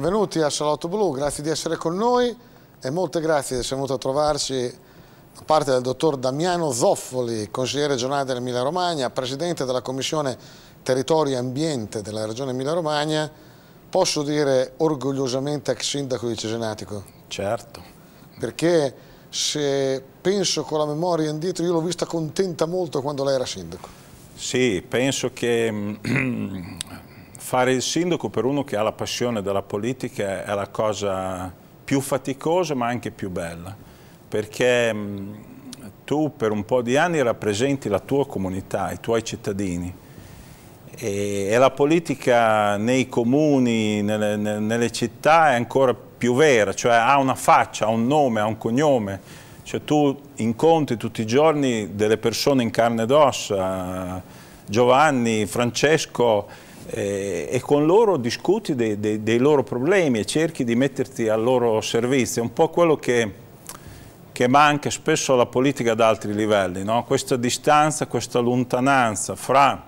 Benvenuti a Salotto Blu, grazie di essere con noi e molte grazie di essere venuto a trovarci da parte del dottor Damiano Zoffoli, consigliere regionale dell'Emilia Romagna, presidente della Commissione Territorio e Ambiente della Regione Emilia Romagna, posso dire orgogliosamente ex sindaco di Cesenatico? Certo. Perché se penso con la memoria indietro, io l'ho vista contenta molto quando lei era sindaco. Sì, penso che Fare il sindaco per uno che ha la passione della politica è la cosa più faticosa ma anche più bella, perché mm, tu per un po' di anni rappresenti la tua comunità, i tuoi cittadini e, la politica nei comuni, nelle, nelle, città è ancora più vera, cioè ha una faccia, ha un nome, ha un cognome, cioè tu incontri tutti i giorni delle persone in carne ed ossa, Giovanni, Francesco, eh, e con loro discuti dei, dei, dei, loro problemi e cerchi di metterti al loro servizio, È un po' quello che, che manca spesso alla politica ad altri livelli, no? questa distanza, questa lontananza fra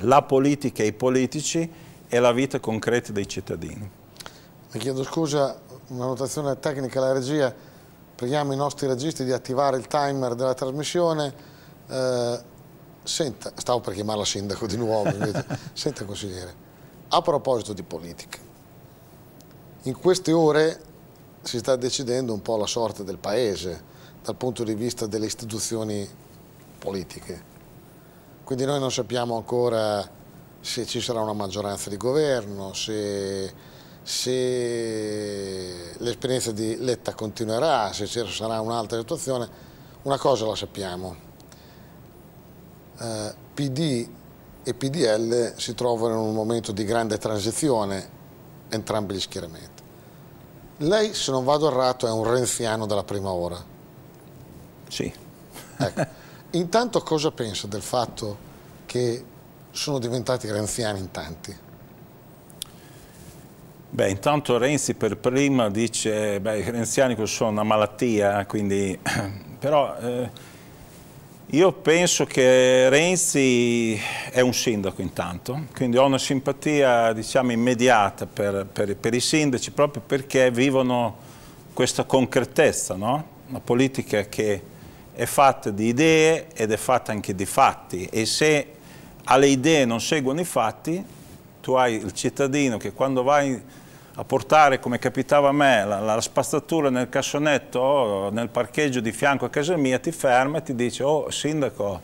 la politica e i politici e la vita concreta dei cittadini. Mi chiedo scusa, una notazione tecnica alla regia, preghiamo i nostri registi di attivare il timer della trasmissione, eh, Senta, stavo per chiamarla sindaco di nuovo, invece. Senta consigliere, a proposito di politica, in queste ore si sta decidendo un po' la sorte del paese dal punto di vista delle istituzioni politiche. Quindi noi non sappiamo ancora se ci sarà una maggioranza di governo, se, se l'esperienza di Letta continuerà, se ci sarà un'altra situazione. Una cosa la sappiamo, eh, PD e PDL si trovano in un momento di grande transizione, entrambi gli schieramenti. Lei, se non vado errato, è un renziano della prima ora. Sì. Ecco. Intanto cosa pensa del fatto che sono diventati renziani in tanti? Beh, intanto Renzi per prima dice che i renziani sono una malattia, quindi... però... Eh io penso che Renzi è un sindaco intanto, quindi ho una simpatia diciamo, immediata per, per, per, i sindaci proprio perché vivono questa concretezza, no? una politica che è fatta di idee ed è fatta anche di fatti e se alle idee non seguono i fatti tu hai il cittadino che quando vai a portare, come capitava a me, la, la spazzatura nel cassonetto o nel parcheggio di fianco a casa mia, ti ferma e ti dice, oh sindaco,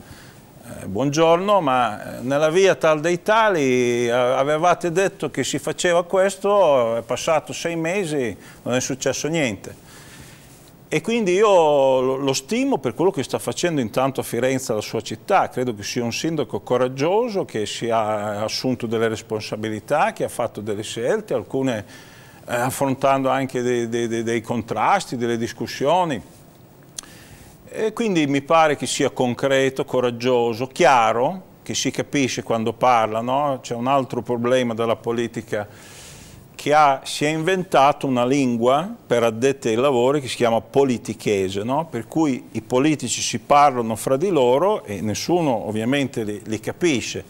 eh, buongiorno, ma eh, nella via tal dei tali eh, avevate detto che si faceva questo, è passato sei mesi, non è successo niente. E quindi io lo stimo per quello che sta facendo intanto a Firenze, la sua città. Credo che sia un sindaco coraggioso, che si è assunto delle responsabilità, che ha fatto delle scelte, alcune eh, affrontando anche dei, dei, dei, contrasti, delle discussioni. E quindi mi pare che sia concreto, coraggioso, chiaro, che si capisce quando parla. No? C'è un altro problema della politica che ha, si è inventato una lingua per addetti ai lavori che si chiama politichese, no? per cui i politici si parlano fra di loro e nessuno ovviamente li, li capisce.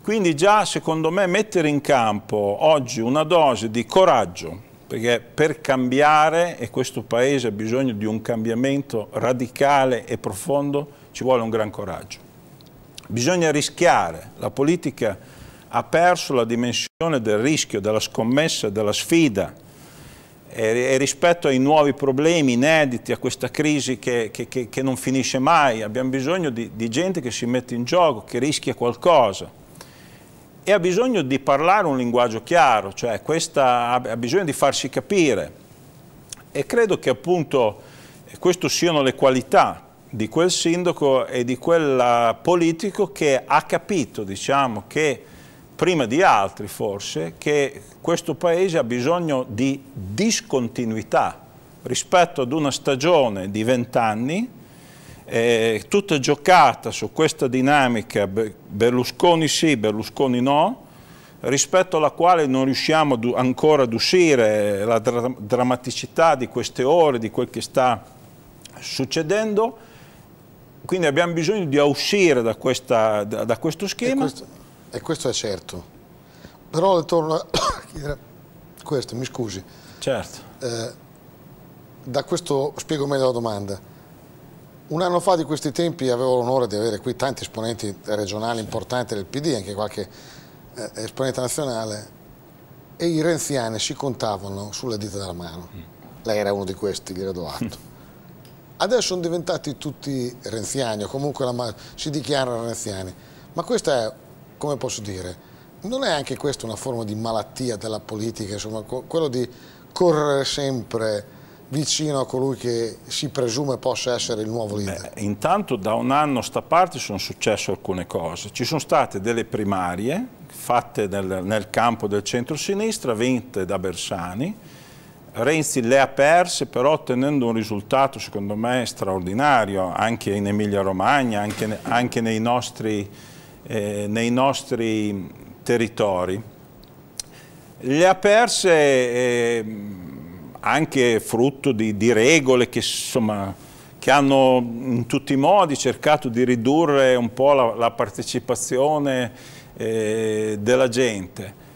Quindi già secondo me mettere in campo oggi una dose di coraggio, perché per cambiare, e questo Paese ha bisogno di un cambiamento radicale e profondo, ci vuole un gran coraggio. Bisogna rischiare, la politica ha perso la dimensione del rischio, della scommessa, della sfida e, rispetto ai nuovi problemi inediti, a questa crisi che, che, che non finisce mai, abbiamo bisogno di, di, gente che si mette in gioco, che rischia qualcosa e ha bisogno di parlare un linguaggio chiaro, cioè questa, ha bisogno di farsi capire e credo che appunto eh, queste siano le qualità di quel sindaco e di quel politico che ha capito diciamo, che prima di altri forse, che questo Paese ha bisogno di discontinuità rispetto ad una stagione di vent'anni, eh, tutta giocata su questa dinamica Berlusconi sì, Berlusconi no, rispetto alla quale non riusciamo ancora ad uscire la dra drammaticità di queste ore, di quel che sta succedendo, quindi abbiamo bisogno di uscire da, questa, da, da questo schema e questo è certo. Però le torno a chiedere questo, mi scusi. Certo. Eh, da questo spiego meglio la domanda. Un anno fa di questi tempi avevo l'onore di avere qui tanti esponenti regionali importanti del PD, anche qualche eh, esponente nazionale, e i renziani si contavano sulle dita della mano. Mm. Lei era uno di questi, gli do atto. Adesso sono diventati tutti renziani, o comunque si dichiarano renziani. Ma questa è come posso dire, non è anche questa una forma di malattia della politica, insomma, quello di correre sempre vicino a colui che si presume possa essere il nuovo leader? Beh, intanto da un anno a sta parte sono successe alcune cose. Ci sono state delle primarie fatte nel, nel campo del centro-sinistra, vinte da Bersani. Renzi le ha perse però ottenendo un risultato secondo me straordinario anche in Emilia Romagna, anche, anche nei nostri eh, nei nostri territori, le ha perse eh, anche frutto di, di regole che, insomma, che, hanno in tutti i modi cercato di ridurre un po' la, la partecipazione eh, della gente.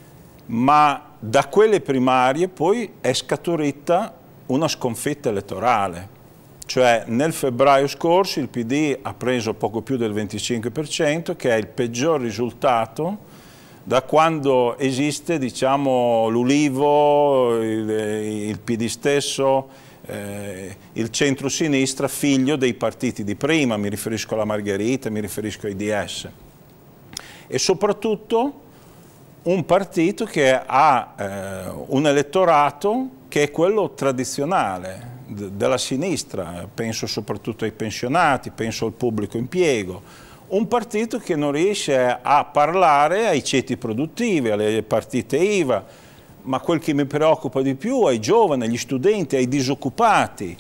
Ma da quelle primarie poi è scaturita una sconfitta elettorale cioè nel febbraio scorso il PD ha preso poco più del 25%, che è il peggior risultato da quando esiste diciamo, l'Ulivo, il, eh, il, PD stesso, eh, il centro-sinistra, figlio dei partiti di prima, mi riferisco alla Margherita, mi riferisco ai DS. E soprattutto un partito che ha eh, un elettorato che è quello tradizionale, della sinistra, penso soprattutto ai pensionati, penso al pubblico impiego, un partito che non riesce a parlare ai ceti produttivi, alle partite IVA, ma quel che mi preoccupa di più ai giovani, agli studenti, ai disoccupati,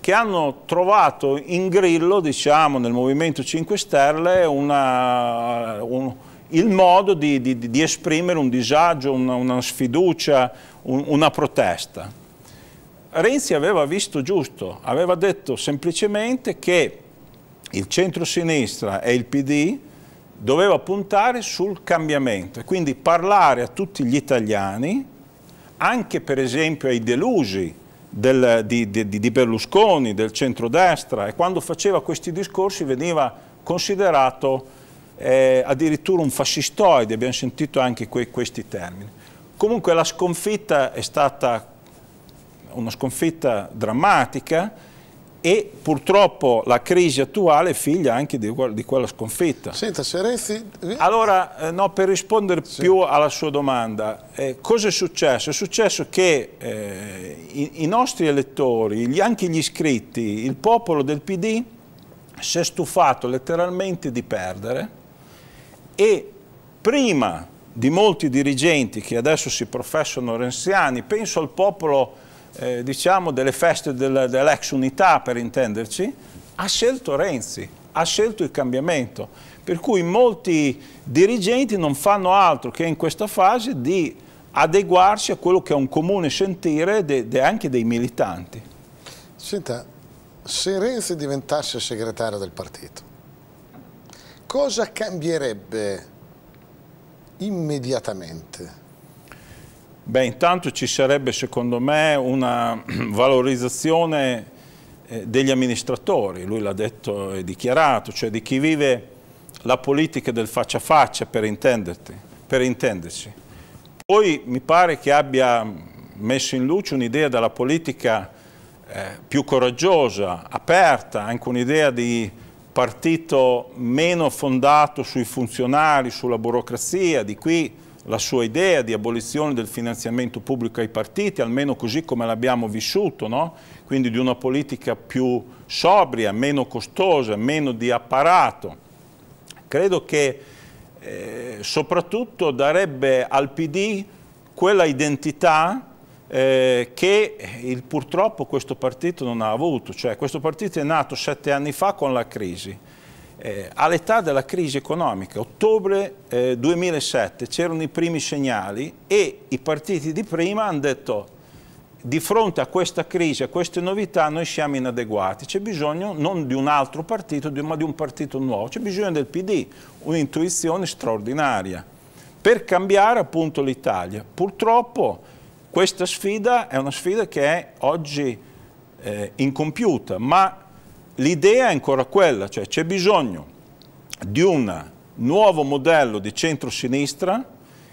che hanno trovato in grillo, diciamo, nel Movimento 5 Stelle una, un, il modo di, di, di, esprimere un disagio, una, una sfiducia, un, una protesta. Renzi aveva visto giusto, aveva detto semplicemente che il centro-sinistra e il PD doveva puntare sul cambiamento e quindi parlare a tutti gli italiani, anche per esempio ai delusi del, di, di, di Berlusconi, del centrodestra e quando faceva questi discorsi veniva considerato eh, addirittura un fascistoide, abbiamo sentito anche que questi termini. Comunque la sconfitta è stata una sconfitta drammatica e purtroppo la crisi attuale è figlia anche di, di quella sconfitta. Senta, se Renzi... Eh, allora, eh, no, per rispondere sì. più alla sua domanda, eh, cosa è successo? È successo che eh, i, i, nostri elettori, gli, anche gli iscritti, il popolo del PD si è stufato letteralmente di perdere e prima di molti dirigenti che adesso si professano renziani, penso al popolo eh, diciamo delle feste del, dell'ex unità per intenderci, ha scelto Renzi, ha scelto il cambiamento, per cui molti dirigenti non fanno altro che in questa fase di adeguarsi a quello che è un comune sentire de, de anche dei militanti. Senta, se Renzi diventasse segretario del partito, cosa cambierebbe immediatamente? Beh, intanto ci sarebbe secondo me una valorizzazione eh, degli amministratori, lui l'ha detto e dichiarato, cioè di chi vive la politica del faccia a faccia, per, per intenderci. Poi mi pare che abbia messo in luce un'idea della politica eh, più coraggiosa, aperta, anche un'idea di partito meno fondato sui funzionari, sulla burocrazia, di qui la sua idea di abolizione del finanziamento pubblico ai partiti, almeno così come l'abbiamo vissuto, no? quindi di una politica più sobria, meno costosa, meno di apparato. Credo che eh, soprattutto darebbe al PD quella identità eh, che il, purtroppo questo partito non ha avuto, cioè questo partito è nato sette anni fa con la crisi, eh, all'età della crisi economica, ottobre eh, 2007, c'erano i primi segnali e i partiti di prima hanno detto di fronte a questa crisi, a queste novità, noi siamo inadeguati. C'è bisogno non di un altro partito, ma di un partito nuovo. C'è bisogno del PD, un'intuizione straordinaria per cambiare appunto l'Italia. Purtroppo questa sfida è una sfida che è oggi eh, incompiuta, ma l'idea è ancora quella, cioè c'è bisogno di un nuovo modello di centrosinistra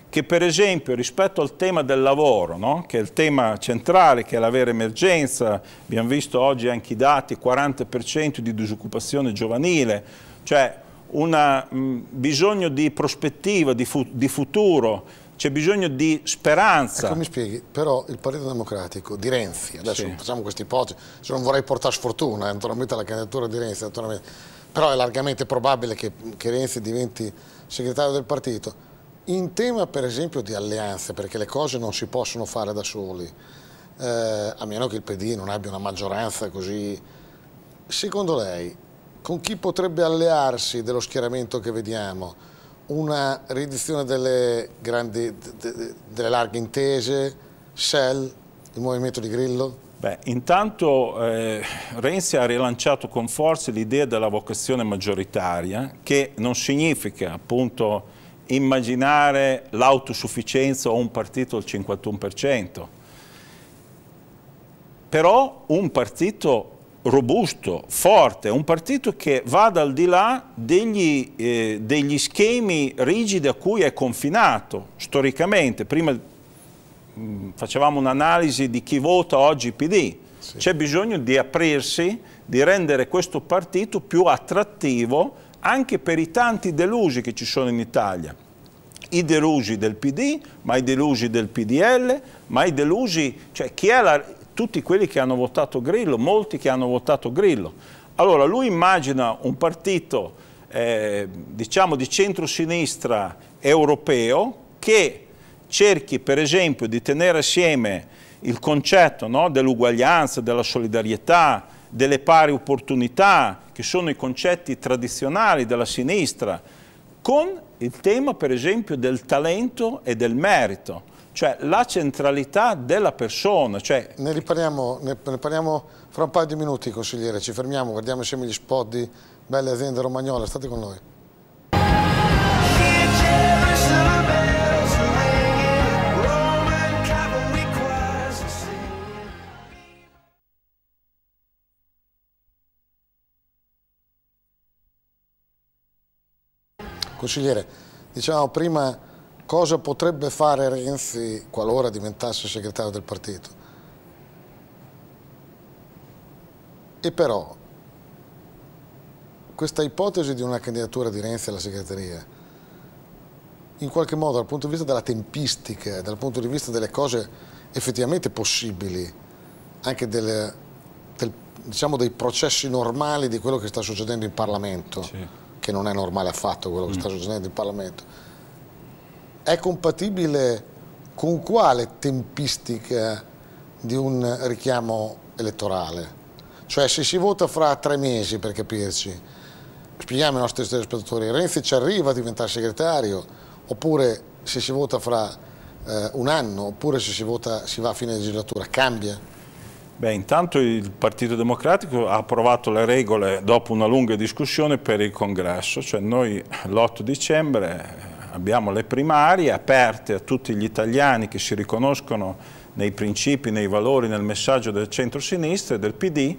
che per esempio rispetto al tema del lavoro, no? che è il tema centrale, che è la vera emergenza, abbiamo visto oggi anche i dati, 40% di disoccupazione giovanile, cioè un bisogno di prospettiva, di, fu di futuro, c'è bisogno di speranza. Ecco, mi spieghi, però il Partito Democratico di Renzi, adesso sì. facciamo questa ipotesi, se non vorrei portare sfortuna eh, naturalmente la candidatura di Renzi, però è largamente probabile che, che Renzi diventi segretario del partito. In tema per esempio di alleanze, perché le cose non si possono fare da soli, eh, a meno che il PD non abbia una maggioranza così, secondo lei con chi potrebbe allearsi dello schieramento che vediamo? una riduzione delle, grandi, delle larghe intese, Shell, il movimento di Grillo? Beh, intanto eh, Renzi ha rilanciato con forza l'idea della vocazione maggioritaria, che non significa appunto immaginare l'autosufficienza o un partito al 51%, però un partito robusto, forte, un partito che vada al di là degli, eh, degli schemi rigidi a cui è confinato storicamente. Prima mh, mm, facevamo un'analisi di chi vota oggi PD. Sì. C'è bisogno di aprirsi, di rendere questo partito più attrattivo anche per i tanti delusi che ci sono in Italia. I delusi del PD, ma i delusi del PDL, ma i delusi, cioè chi è la, tutti quelli che hanno votato Grillo, molti che hanno votato Grillo. Allora lui immagina un partito eh, diciamo di centrosinistra europeo che cerchi per esempio di tenere assieme il concetto no, dell'uguaglianza, della solidarietà, delle pari opportunità, che sono i concetti tradizionali della sinistra, con il tema per esempio del talento e del merito cioè la centralità della persona. Cioè... Ne, riparliamo, ne, ne parliamo fra un paio di minuti, consigliere, ci fermiamo, guardiamo insieme gli spot di belle aziende romagnole, state con noi. Consigliere, diciamo prima cosa potrebbe fare Renzi qualora diventasse segretario del partito. E però questa ipotesi di una candidatura di Renzi alla segreteria, in qualche modo dal punto di vista della tempistica, dal punto di vista delle cose effettivamente possibili, anche del, del, diciamo dei processi normali di quello che sta succedendo in Parlamento, sì. che non è normale affatto quello che mm. sta succedendo in Parlamento, è compatibile con quale tempistica di un richiamo elettorale? Cioè se si vota fra tre mesi per capirci, spieghiamo ai nostri telespettatori, Renzi ci arriva a diventare segretario, oppure se si vota fra eh, un anno, oppure se si vota si va a fine legislatura, cambia? Beh, intanto il Partito Democratico ha approvato le regole dopo una lunga discussione per il congresso, cioè noi l'8 dicembre abbiamo le primarie aperte a tutti gli italiani che si riconoscono nei principi, nei valori, nel messaggio del centro-sinistra e del PD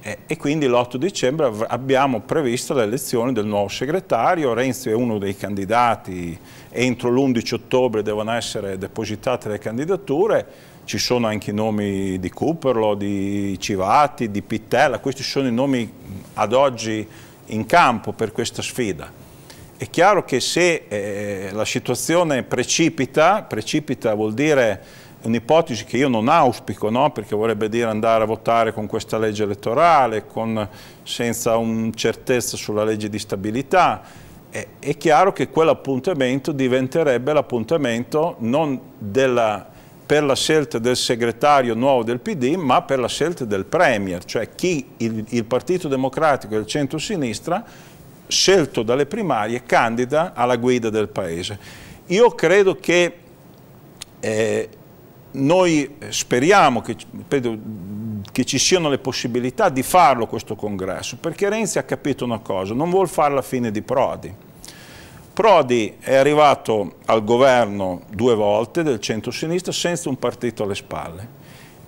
e, e quindi l'8 dicembre abbiamo previsto l'elezione del nuovo segretario, Renzi è uno dei candidati, entro l'11 ottobre devono essere depositate le candidature, ci sono anche i nomi di Cooperlo, di Civati, di Pittella, questi sono i nomi ad oggi in campo per questa sfida è chiaro che se eh, la situazione precipita, precipita vuol dire un'ipotesi che io non auspico, no? perché vorrebbe dire andare a votare con questa legge elettorale, con, senza un certezza sulla legge di stabilità, è, è chiaro che quell'appuntamento diventerebbe l'appuntamento non della, per la scelta del segretario nuovo del PD, ma per la scelta del Premier, cioè chi il, il Partito Democratico e il centro-sinistra scelto dalle primarie, candida alla guida del Paese. Io credo che eh, noi speriamo che, credo, che, ci siano le possibilità di farlo questo congresso, perché Renzi ha capito una cosa, non vuol fare la fine di Prodi. Prodi è arrivato al governo due volte del centro-sinistra senza un partito alle spalle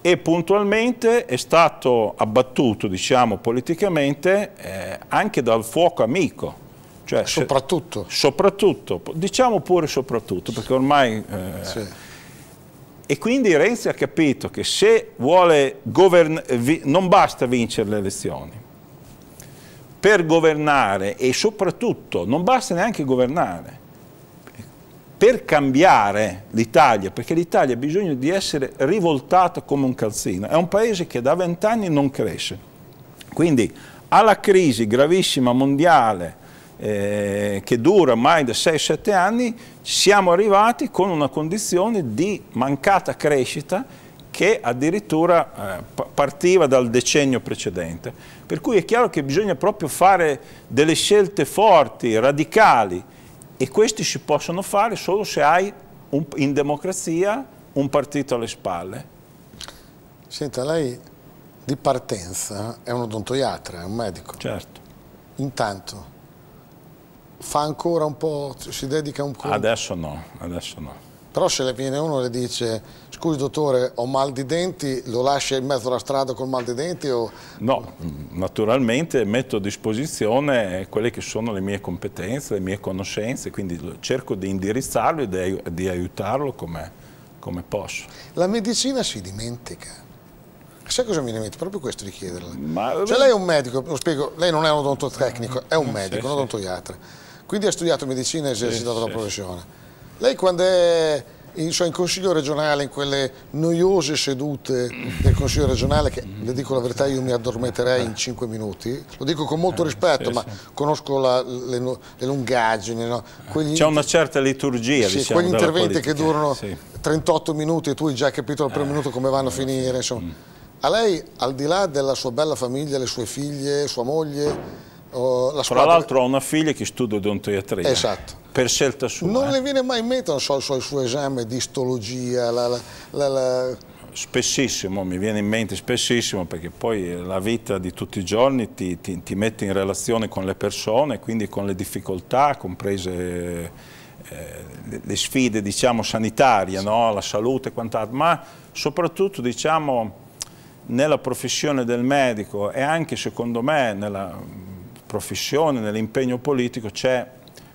e puntualmente è stato abbattuto, diciamo, politicamente eh, anche dal fuoco amico. Cioè, soprattutto. Se, soprattutto, diciamo pure soprattutto, perché ormai... Eh, sì. E quindi Renzi ha capito che se vuole governare, non basta vincere le elezioni, per governare e soprattutto non basta neanche governare, per cambiare l'Italia, perché l'Italia ha bisogno di essere rivoltata come un calzino, è un paese che da vent'anni non cresce. Quindi alla crisi gravissima mondiale eh, che dura ormai da 6-7 anni, siamo arrivati con una condizione di mancata crescita che addirittura eh, partiva dal decennio precedente. Per cui è chiaro che bisogna proprio fare delle scelte forti, radicali, e questi si possono fare solo se hai un, in democrazia un partito alle spalle. Senta, lei di partenza è un odontoiatra, è un medico. Certo. Intanto fa ancora un po', si dedica un po'? Adesso no, adesso no. Però se le viene uno e le dice Scusi dottore, ho mal di denti, lo lascia in mezzo alla strada col mal di denti? O... No, mm, naturalmente metto a disposizione quelle che sono le mie competenze, le mie conoscenze, quindi cerco di indirizzarlo e di, aiutarlo come, come posso. La medicina si dimentica. Sai cosa mi viene Proprio questo di chiederle. Ma... Cioè lei è un medico, lo spiego, lei non è un odontotecnico, è un mm, medico, sì, un odontoiatra. Quindi ha studiato medicina e esercitato sì, la professione. Sì. Lei quando è in, cioè in, Consiglio regionale, in quelle noiose sedute del Consiglio regionale, che le dico la verità io mi addormenterei in cinque minuti, lo dico con molto eh, rispetto, ma conosco la, le, le, lungaggini. No? C'è una certa liturgia, sì, diciamo, Quegli interventi che durano sì. 38 minuti e tu hai già capito al primo eh, minuto come vanno a finire, insomma. Mm. A lei, al di là della sua bella famiglia, le sue figlie, sua moglie, la squadra... Tra l'altro ha una figlia che studia odontoiatria. Esatto. Per scelta sua. Non eh? le viene mai in mente, non so, il suo esame di istologia, la, la, la, Spessissimo, mi viene in mente spessissimo perché poi la vita di tutti i giorni ti, ti, ti mette in relazione con le persone, quindi con le difficoltà, comprese eh, le sfide diciamo, sanitarie, sì. no? la salute e quant'altro, ma soprattutto diciamo, nella professione del medico e anche secondo me nella professione, nell'impegno politico c'è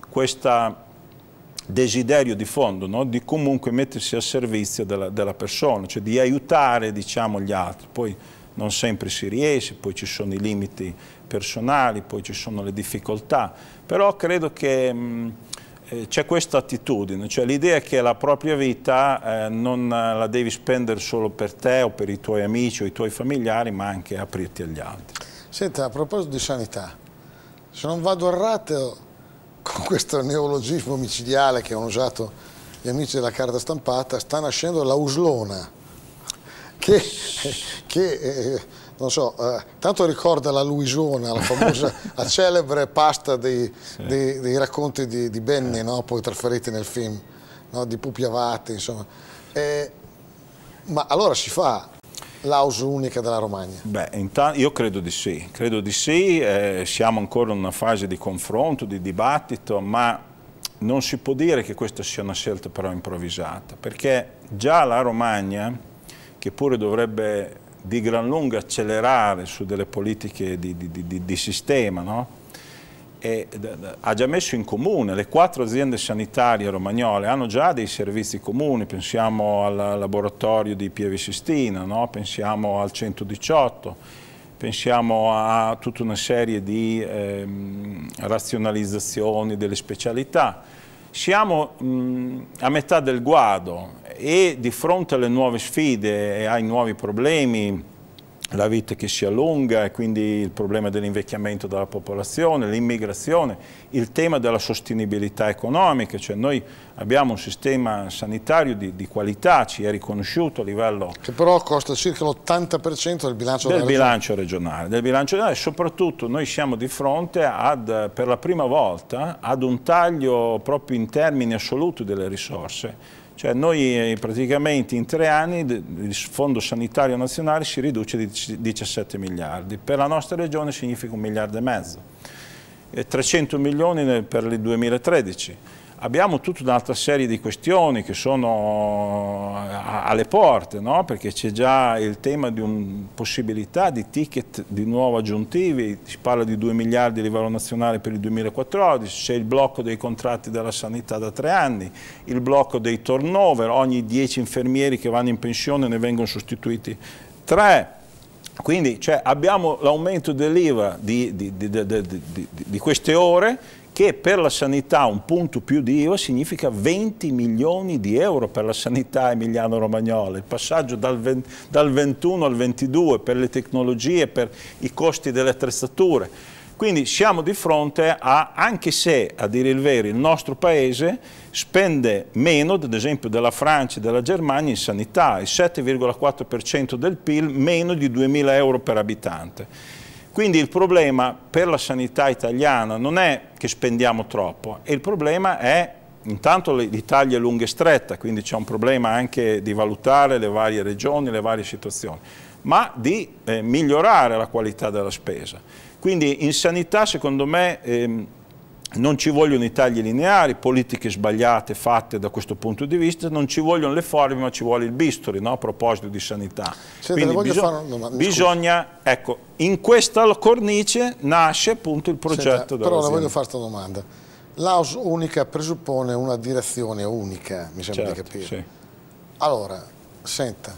questo desiderio di fondo no? di comunque mettersi al servizio della, della persona, cioè di aiutare diciamo, gli altri. Poi non sempre si riesce, poi ci sono i limiti personali, poi ci sono le difficoltà, però credo che mm, eh, c'è questa attitudine, cioè l'idea che la propria vita eh, non la devi spendere solo per te o per i tuoi amici o i tuoi familiari, ma anche aprirti agli altri. Senta, a proposito di sanità, se non vado errato, con questo neologismo micidiale che hanno usato gli amici della carta stampata, sta nascendo la uslona, che, che eh, non so, eh, tanto ricorda la Luisona, la famosa, la celebre pasta dei, sì. dei, dei racconti di, di Benny, eh. no? poi trasferiti nel film, no? di Pupi Avati, insomma. Eh, ma allora si fa l'aus unica della Romagna? Beh, intanto io credo di sì, credo di sì, eh, siamo ancora in una fase di confronto, di dibattito, ma non si può dire che questa sia una scelta però improvvisata, perché già la Romagna, che pure dovrebbe di gran lunga accelerare su delle politiche di, di, di, di sistema, no? e ha già messo in comune, le quattro aziende sanitarie romagnole hanno già dei servizi comuni, pensiamo al laboratorio di Pieve Sistina, no? pensiamo al 118, pensiamo a tutta una serie di ehm, razionalizzazioni delle specialità. Siamo mh, a metà del guado e di fronte alle nuove sfide e ai nuovi problemi la vita che si allunga e quindi il problema dell'invecchiamento della popolazione, l'immigrazione, il tema della sostenibilità economica, cioè noi abbiamo un sistema sanitario di, di qualità, ci è riconosciuto a livello... Che però costa circa l'80% del bilancio del bilancio regionale. Del bilancio regionale, soprattutto noi siamo di fronte ad, per la prima volta ad un taglio proprio in termini assoluti delle risorse cioè noi eh, praticamente in tre anni il Fondo Sanitario Nazionale si riduce di 17 miliardi, per la nostra regione significa un miliardo e mezzo, e 300 milioni per il 2013 abbiamo tutta un'altra serie di questioni che sono eh, alle porte, no? perché c'è già il tema di una possibilità di ticket di nuovo aggiuntivi, si parla di 2 miliardi a livello nazionale per il 2014, c'è il blocco dei contratti della sanità da tre anni, il blocco dei turnover, ogni 10 infermieri che vanno in pensione ne vengono sostituiti 3. Quindi cioè, abbiamo l'aumento dell'IVA di, di, di, di queste ore che per la sanità un punto più di IVA significa 20 milioni di euro per la sanità emiliano-romagnola, il passaggio dal, 20, dal 21 al 22 per le tecnologie, per i costi delle attrezzature. Quindi siamo di fronte a, anche se a dire il vero il nostro paese spende meno, ad esempio della Francia e della Germania, in sanità, il 7,4% del PIL, meno di 2.000 euro per abitante. Quindi il problema per la sanità italiana non è che spendiamo troppo, il problema è intanto l'Italia è lunga e stretta, quindi c'è un problema anche di valutare le varie regioni, le varie situazioni, ma di eh, migliorare la qualità della spesa. Quindi in sanità secondo me... Ehm, non ci vogliono i tagli lineari, politiche sbagliate fatte da questo punto di vista, non ci vogliono le forme ma ci vuole il bisturi no? a proposito di sanità. Senta, Quindi bisog una... bisogna, ecco, in questa cornice nasce appunto il progetto Senta, Però la voglio fare questa domanda. L'AUS unica presuppone una direzione unica, mi sembra certo, di capire. Sì. Allora, senta,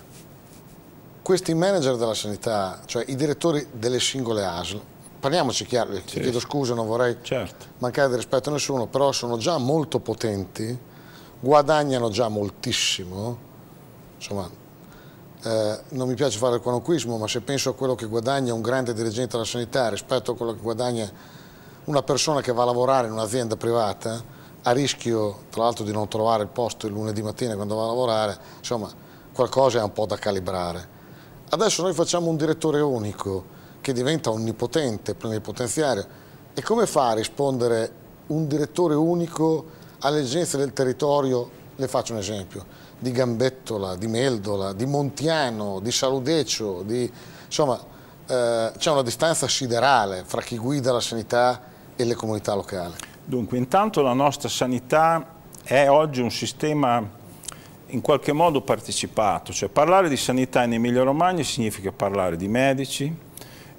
questi manager della sanità, cioè i direttori delle singole ASL, parliamoci chiaro, ti sì. chiedo scusa, non vorrei certo. mancare di rispetto a nessuno, però sono già molto potenti, guadagnano già moltissimo, insomma, eh, non mi piace fare il qualunquismo, ma se penso a quello che guadagna un grande dirigente della sanità rispetto a quello che guadagna una persona che va a lavorare in un'azienda privata, a rischio tra l'altro di non trovare il posto il lunedì mattina quando va a lavorare, insomma qualcosa è un po' da calibrare. Adesso noi facciamo un direttore unico, che diventa onnipotente, plenipotenziario. E come fa a rispondere un direttore unico alle esigenze del territorio? Le faccio un esempio, di Gambettola, di Meldola, di Montiano, di Saludeccio, di, insomma eh, c'è una distanza siderale fra chi guida la sanità e le comunità locali. Dunque intanto la nostra sanità è oggi un sistema in qualche modo partecipato, cioè parlare di sanità in Emilia Romagna significa parlare di medici,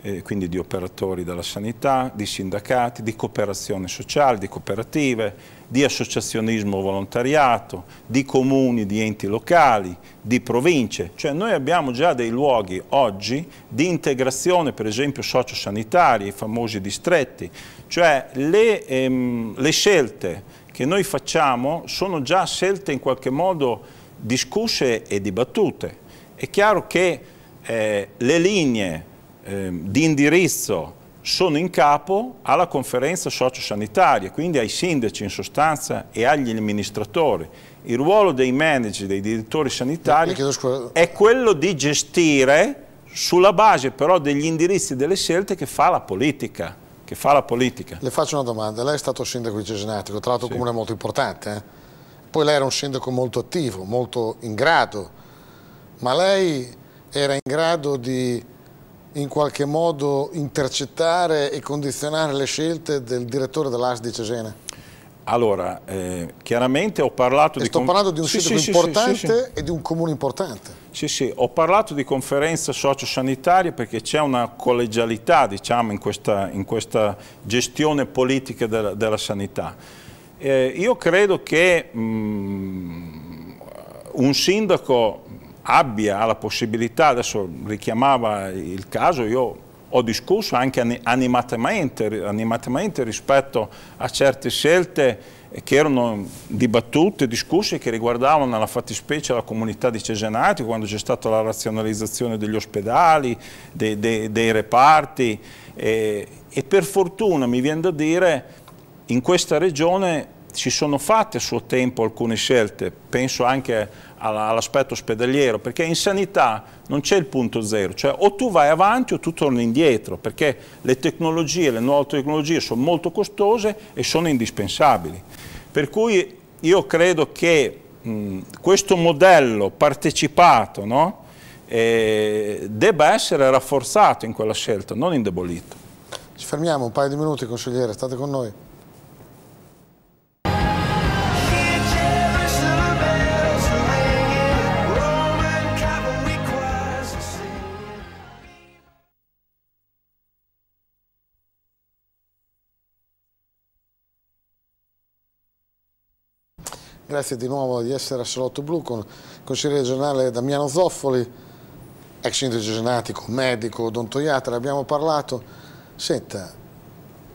eh, quindi di operatori della sanità, di sindacati, di cooperazione sociale, di cooperative, di associazionismo volontariato, di comuni, di enti locali, di province. Cioè noi abbiamo già dei luoghi oggi di integrazione, per esempio sociosanitaria, i famosi distretti. Cioè le, ehm, le scelte che noi facciamo sono già scelte in qualche modo discusse e dibattute. È chiaro che eh, le linee eh, di indirizzo sono in capo alla conferenza sociosanitaria, quindi ai sindaci in sostanza e agli amministratori. Il ruolo dei manager, dei direttori sanitari eh, eh, è quello di gestire sulla base però degli indirizzi e delle scelte che fa la politica. Fa la politica. Le faccio una domanda, lei è stato sindaco di Cesenatico, tra l'altro sì. un comune molto importante, eh? poi lei era un sindaco molto attivo, molto in grado, ma lei era in grado di in qualche modo intercettare e condizionare le scelte del direttore dell'AS di Cesena? Allora, eh, chiaramente ho parlato e di... Sto parlando di un sì, sito sì, importante sì, e di un comune importante. Sì, sì, ho parlato di conferenza sociosanitaria perché c'è una collegialità, diciamo, in questa, in questa gestione politica della, della sanità. Eh, io credo che mh, mm, un sindaco abbia la possibilità, adesso richiamava il caso, io ho discusso anche animatamente, animatamente rispetto a certe scelte che erano dibattute, discusse, che riguardavano nella fattispecie la comunità di Cesenati, quando c'è stata la razionalizzazione degli ospedali, dei, dei, dei reparti e, e per fortuna, mi viene da dire, in questa regione si sono fatte a suo tempo alcune scelte, penso anche all'aspetto ospedaliero, perché in sanità non c'è il punto zero, cioè o tu vai avanti o tu torni indietro, perché le tecnologie, le nuove tecnologie sono molto costose e sono indispensabili. Per cui io credo che mh, questo modello partecipato no, eh, debba essere rafforzato in quella scelta, non indebolito. Ci fermiamo un paio di minuti, consigliere, state con noi. Grazie di nuovo di essere a Salotto Blu con il consigliere regionale Damiano Zoffoli, ex sindaco genetico, medico, odontoiatra, abbiamo parlato. Senta,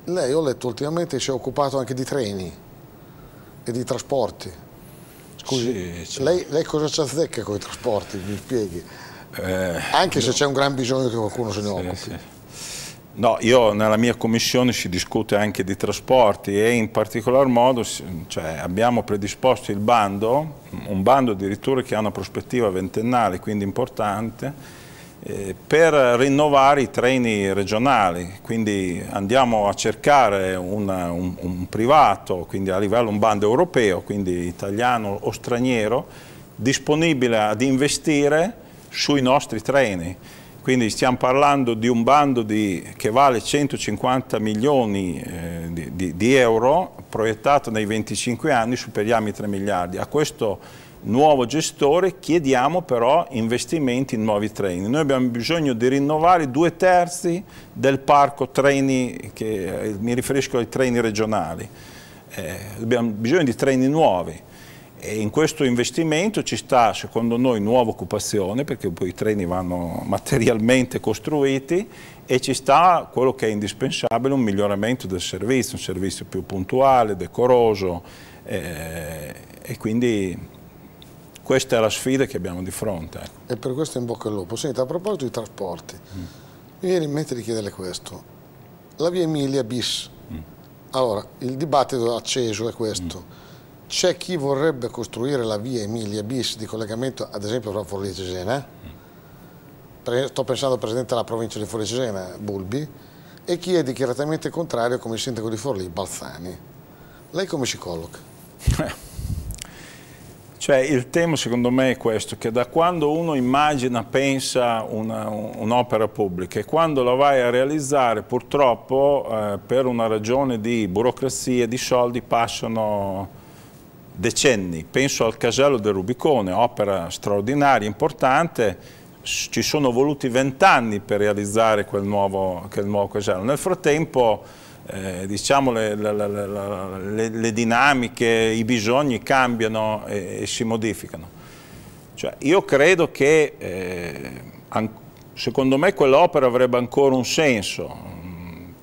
lei ho letto ultimamente si è occupato anche di treni e di trasporti. Scusi, sì, lei, lei, cosa ci azzecca con i trasporti, mi spieghi? Eh, anche no. se c'è un gran bisogno che qualcuno se ne sì, occupi. Sì. No, io nella mia commissione si discute anche di trasporti e in particolar modo cioè, abbiamo predisposto il bando, un bando addirittura che ha una prospettiva ventennale, quindi importante, eh, per rinnovare i treni regionali, quindi andiamo a cercare una, un, un privato, quindi a livello un bando europeo, quindi italiano o straniero, disponibile ad investire sui nostri treni quindi stiamo parlando di un bando di, che vale 150 milioni eh, di, di, di, euro, proiettato nei 25 anni, superiamo i 3 miliardi. A questo nuovo gestore chiediamo però investimenti in nuovi treni. Noi abbiamo bisogno di rinnovare due terzi del parco treni, che, eh, mi riferisco ai treni regionali. Eh, abbiamo bisogno di treni nuovi e in questo investimento ci sta, secondo noi, nuova occupazione, perché poi i treni vanno materialmente costruiti, e ci sta quello che è indispensabile, un miglioramento del servizio, un servizio più puntuale, decoroso, eh, e quindi questa è la sfida che abbiamo di fronte. Ecco. E per questo in bocca al lupo. Senta, a proposito di trasporti, mm. mi viene in mente di chiederle questo. La via Emilia bis. Mm. Allora, il dibattito acceso è questo. Mm c'è chi vorrebbe costruire la via Emilia bis di collegamento ad esempio tra Forlì e Cesena, sto pensando al Presidente della provincia di Forlì e Cesena, Bulbi, e chi è dichiaratamente contrario come il Sindaco di Forlì, Balzani. Lei come si colloca? Cioè il tema secondo me è questo, che da quando uno immagina, pensa un'opera un pubblica e quando la vai a realizzare purtroppo eh, per una ragione di burocrazia, di soldi passano decenni. Penso al casello del Rubicone, opera straordinaria, importante, ci sono voluti vent'anni per realizzare quel nuovo, quel nuovo, casello. Nel frattempo eh, diciamo le, le, le, le, dinamiche, i bisogni cambiano e, e si modificano. Cioè, io credo che eh, secondo me quell'opera avrebbe ancora un senso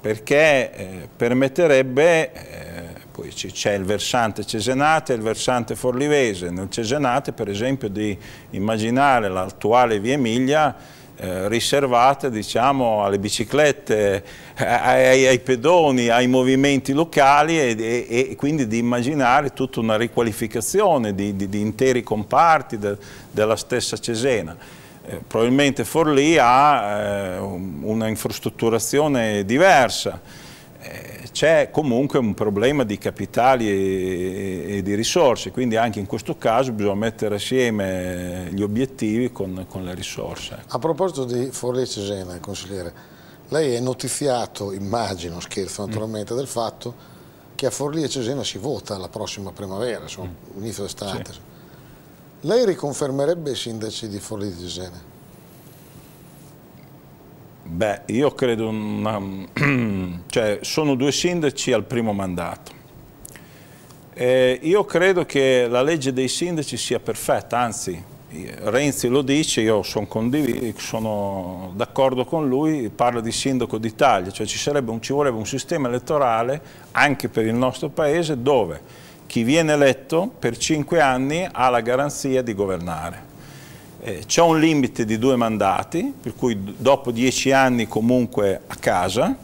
perché eh, permetterebbe eh, poi c'è il versante Cesenate e il versante Forlivese. Nel Cesenate per esempio di immaginare l'attuale via Emilia eh, riservate diciamo, alle biciclette, eh, ai, ai, pedoni, ai movimenti locali e, e, e, quindi di immaginare tutta una riqualificazione di, di, di interi comparti de, della stessa Cesena. Eh, probabilmente Forlì ha eh, una infrastrutturazione diversa. Eh, c'è comunque un problema di capitali e, e, di risorse, quindi anche in questo caso bisogna mettere assieme gli obiettivi con, con le risorse. Ecco. A proposito di Forlì e Cesena, consigliere, lei è notiziato, immagino, scherzo naturalmente, mm. del fatto che a Forlì e Cesena si vota la prossima primavera, insomma, mm. inizio d'estate. Sì. Lei riconfermerebbe i sindaci di Forlì e Cesena? Beh, io credo, una, cioè sono due sindaci al primo mandato. E io credo che la legge dei sindaci sia perfetta, anzi Renzi lo dice, io son sono, d'accordo con lui, parla di sindaco d'Italia, cioè ci, un, ci vorrebbe un sistema elettorale anche per il nostro paese dove chi viene eletto per cinque anni ha la garanzia di governare eh, C'è un limite di due mandati, per cui dopo dieci anni comunque a casa,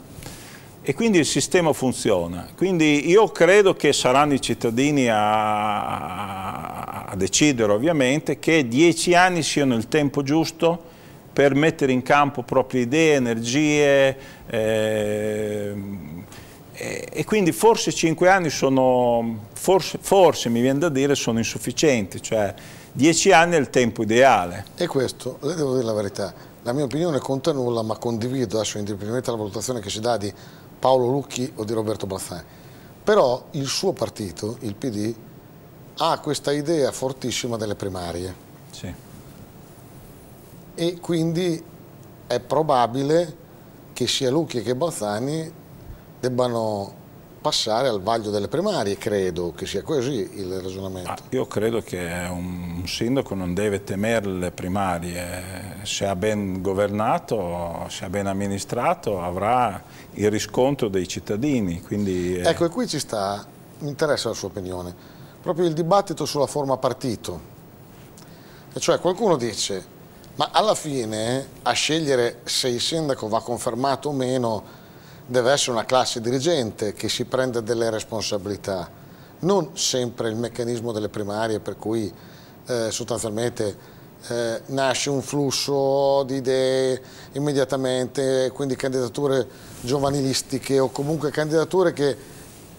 e quindi il sistema funziona. Quindi io credo che saranno i cittadini a, a decidere ovviamente che dieci anni siano il tempo giusto per mettere in campo proprie idee, energie eh, e, quindi forse cinque anni sono, forse, forse mi viene da dire, sono insufficienti. Cioè, Dieci anni è il tempo ideale. E questo, le devo dire la verità, la mia opinione conta nulla, ma condivido, adesso indipendentemente dalla valutazione che si dà di Paolo Lucchi o di Roberto Balzani. Però il suo partito, il PD, ha questa idea fortissima delle primarie. Sì. E quindi è probabile che sia Lucchi che Balzani debbano passare al vaglio delle primarie, credo che sia così il ragionamento. Ah, io credo che un sindaco non deve temere le primarie, se ha ben governato, se ha ben amministrato avrà il riscontro dei cittadini. Quindi, eh... Ecco, e qui ci sta, mi interessa la sua opinione, proprio il dibattito sulla forma partito. E cioè qualcuno dice, ma alla fine a scegliere se il sindaco va confermato o meno deve essere una classe dirigente che si prende delle responsabilità, non sempre il meccanismo delle primarie per cui eh, sostanzialmente eh, nasce un flusso di idee immediatamente, quindi candidature giovanilistiche o comunque candidature che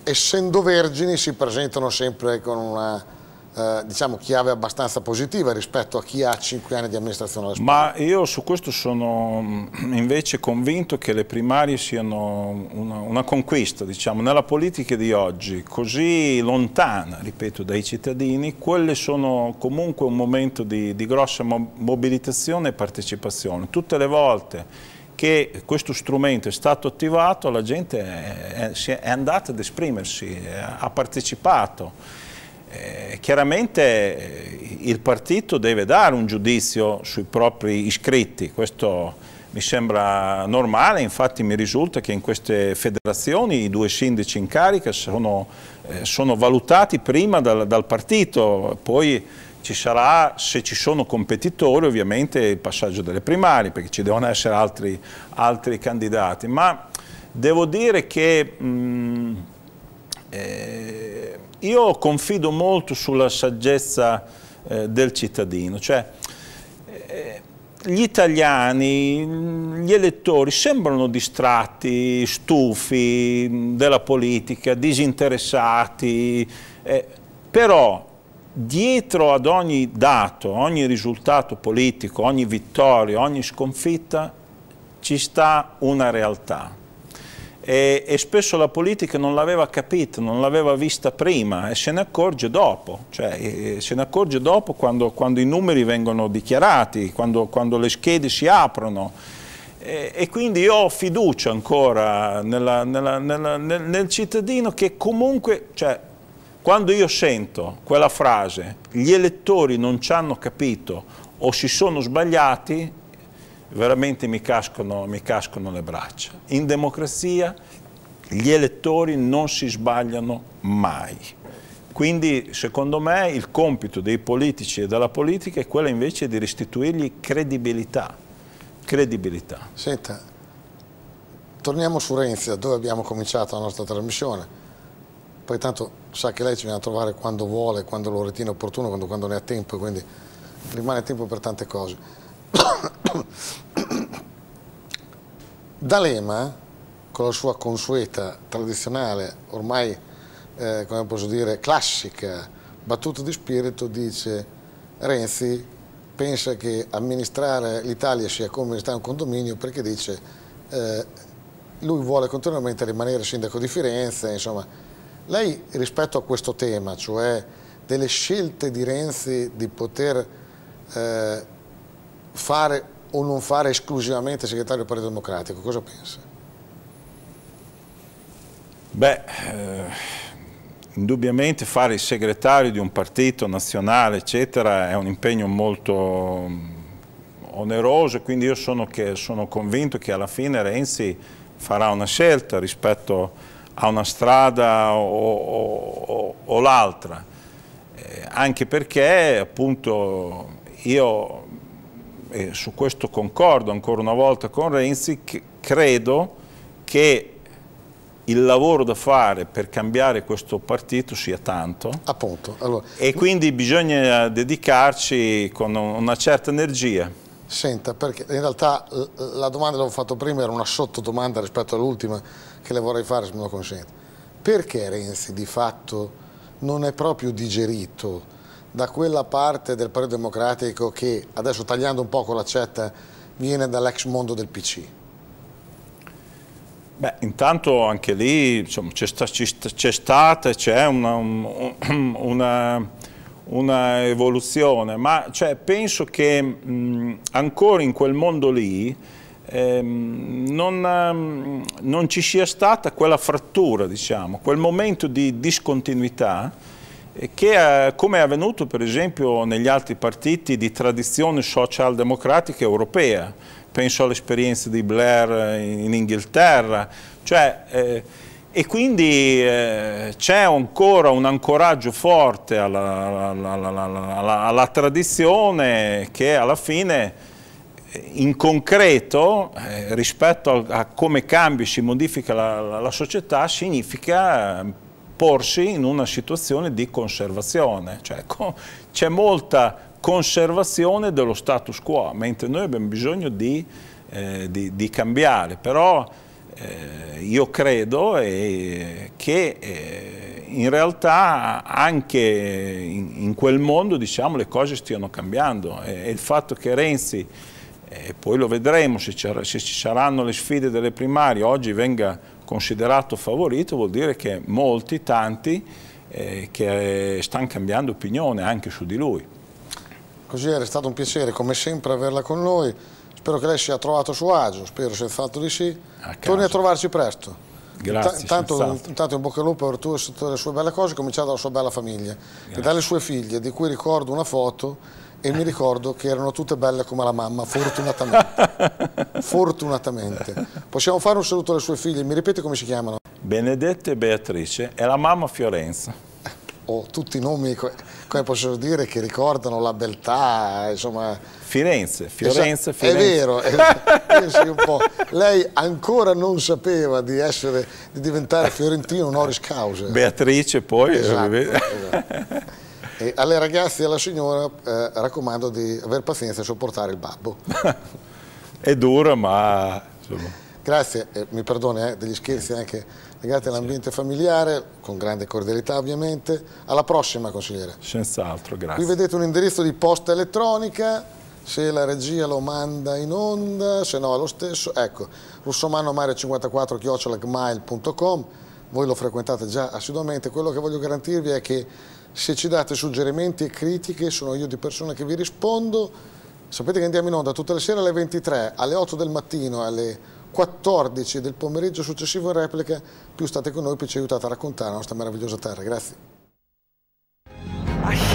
essendo vergini si presentano sempre con una eh, diciamo, chiave abbastanza positiva rispetto a chi ha 5 anni di amministrazione alla scuola. Ma io su questo sono mm, invece convinto che le primarie siano una, una conquista, diciamo, nella politica di oggi, così lontana, ripeto, dai cittadini, quelle sono comunque un momento di, di grossa mobilitazione e partecipazione. Tutte le volte che questo strumento è stato attivato, la gente è, è, è andata ad esprimersi, eh, ha partecipato eh, chiaramente eh, il partito deve dare un giudizio sui propri iscritti, questo mi sembra normale, infatti mi risulta che in queste federazioni i due sindaci in carica sono, eh, sono valutati prima dal, dal partito, poi ci sarà, se ci sono competitori, ovviamente il passaggio delle primarie, perché ci devono essere altri, altri candidati. Ma devo dire che mh, mm, eh, io confido molto sulla saggezza eh, del cittadino, cioè eh, gli italiani, gli elettori sembrano distratti, stufi mm, della politica, disinteressati, eh, però dietro ad ogni dato, ogni risultato politico, ogni vittoria, ogni sconfitta ci sta una realtà e, e, spesso la politica non l'aveva capita, non l'aveva vista prima e se ne accorge dopo, cioè, se ne accorge dopo quando, quando, i numeri vengono dichiarati, quando, quando le schede si aprono. E, e quindi io ho fiducia ancora nella, nella, nella, nel, nel, cittadino che comunque, cioè, quando io sento quella frase, gli elettori non ci hanno capito o si sono sbagliati, veramente mi cascono, mi cascano le braccia. In democrazia gli elettori non si sbagliano mai. Quindi secondo me il compito dei politici e della politica è quello invece di restituirgli credibilità. credibilità. Senta, torniamo su Renzi, da dove abbiamo cominciato la nostra trasmissione. Poi tanto sa che lei ci viene a trovare quando vuole, quando lo ritiene opportuno, quando, quando ne ha tempo, quindi rimane tempo per tante cose. D'Alema, con la sua consueta, tradizionale, ormai, eh, come posso dire, classica battuta di spirito, dice Renzi pensa che amministrare l'Italia sia come amministrare un condominio perché dice eh, lui vuole continuamente rimanere sindaco di Firenze, insomma. Lei rispetto a questo tema, cioè delle scelte di Renzi di poter eh, fare o non fare esclusivamente segretario del Partito Democratico, cosa pensa? Beh, eh, indubbiamente fare il segretario di un partito nazionale, eccetera, è un impegno molto mm, oneroso, quindi io sono, che, sono convinto che alla fine Renzi farà una scelta rispetto a una strada o, o, o l'altra, eh, anche perché appunto io e su questo concordo ancora una volta con Renzi, che credo che il lavoro da fare per cambiare questo partito sia tanto allora, e quindi bisogna dedicarci con una certa energia. Senta, perché in realtà eh, eh, la domanda che l'ho fatto prima era una sottodomanda rispetto all'ultima che le vorrei fare se me lo consente. Perché Renzi di fatto non è proprio digerito da quella parte del Partito Democratico che, adesso tagliando un po' con l'accetta, viene dall'ex mondo del PC? Beh, intanto anche lì c'è sta, stata e c'è una, una, una, evoluzione, ma cioè, penso che mh, ancora in quel mondo lì ehm, non, ehm, non ci sia stata quella frattura, diciamo, quel momento di discontinuità che eh, come è avvenuto per esempio negli altri partiti di tradizione socialdemocratica europea, penso all'esperienza di Blair in Inghilterra, cioè, eh, e quindi eh, c'è ancora un ancoraggio forte alla, alla, alla, alla, tradizione che alla fine in concreto eh, rispetto a, a, come cambia e si modifica la, la, la società significa eh, porsi in una situazione di conservazione, cioè c'è molta conservazione dello status quo, mentre noi abbiamo bisogno di, eh, di, di cambiare, però eh, io credo eh, che eh, in realtà anche in, in quel mondo diciamo, le cose stiano cambiando e, e il fatto che Renzi, e eh, poi lo vedremo se, se ci saranno le sfide delle primarie, oggi venga considerato favorito vuol dire che molti, tanti, eh, che stanno cambiando opinione anche su di lui. Così era stato un piacere come sempre averla con noi. Spero che lei sia trovato a suo agio, spero sia fatto di sì. A Torni a trovarci presto. Grazie. Intanto, intanto in bocca al lupo per tutte le sue belle cose, cominciando dalla sua bella famiglia Grazie. e dalle sue figlie, di cui ricordo una foto e mi ricordo che erano tutte belle come la mamma, fortunatamente. fortunatamente. Possiamo fare un saluto alle sue figlie, mi ripete come si chiamano? Benedetta e Beatrice e la mamma Fiorenza. Oh, tutti i nomi, come posso dire, che ricordano la beltà, insomma... Firenze, Fiorenza, esatto, Firenze. È vero, è, sì, un po'. lei ancora non sapeva di, essere, di diventare fiorentino honoris causa. Beatrice poi. Eh, esatto, eh. esatto. E alle ragazze e alla signora eh, raccomando di aver pazienza e sopportare il babbo. È dura, ma... Insomma. Grazie, eh, mi perdoni eh, degli scherzi anche legati all'ambiente familiare, con grande cordialità ovviamente. Alla prossima, consigliere. Senz'altro, grazie. Qui vedete un indirizzo di posta elettronica, se la regia lo manda in onda, se no è lo stesso. Ecco, russomano 54 gmailcom voi lo frequentate già assiduamente, quello che voglio garantirvi è che se ci date suggerimenti e critiche, sono io di persona che vi rispondo. Sapete che andiamo in onda tutte le sere alle 23, alle 8 del mattino, alle 14 del pomeriggio successivo in replica. Più state con noi, più ci aiutate a raccontare la nostra meravigliosa terra. Grazie.